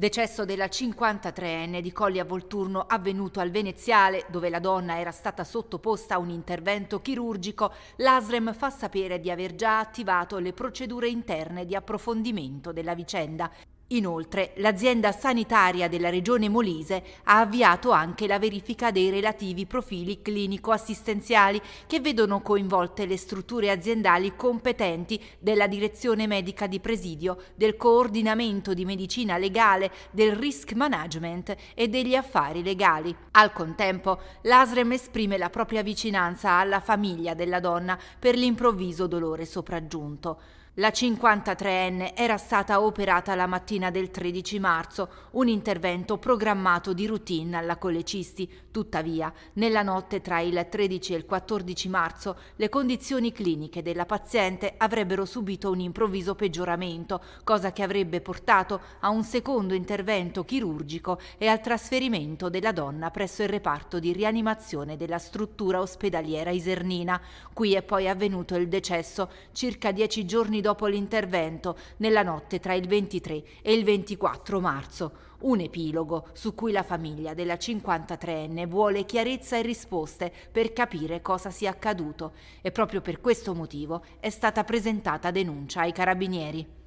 Decesso della 53enne di Colli a Volturno avvenuto al Veneziale, dove la donna era stata sottoposta a un intervento chirurgico, l'ASREM fa sapere di aver già attivato le procedure interne di approfondimento della vicenda. Inoltre, l'azienda sanitaria della Regione Molise ha avviato anche la verifica dei relativi profili clinico-assistenziali che vedono coinvolte le strutture aziendali competenti della Direzione Medica di Presidio, del Coordinamento di Medicina Legale, del Risk Management e degli Affari Legali. Al contempo, l'ASREM esprime la propria vicinanza alla famiglia della donna per l'improvviso dolore sopraggiunto. La 53enne era stata operata la mattina del 13 marzo, un intervento programmato di routine alla colecisti. Tuttavia, nella notte tra il 13 e il 14 marzo, le condizioni cliniche della paziente avrebbero subito un improvviso peggioramento, cosa che avrebbe portato a un secondo intervento chirurgico e al trasferimento della donna presso il reparto di rianimazione della struttura ospedaliera isernina. Qui è poi avvenuto il decesso circa dieci giorni giorni dopo l'intervento, nella notte tra il 23 e il 24 marzo. Un epilogo su cui la famiglia della 53enne vuole chiarezza e risposte per capire cosa sia accaduto e proprio per questo motivo è stata presentata denuncia ai carabinieri.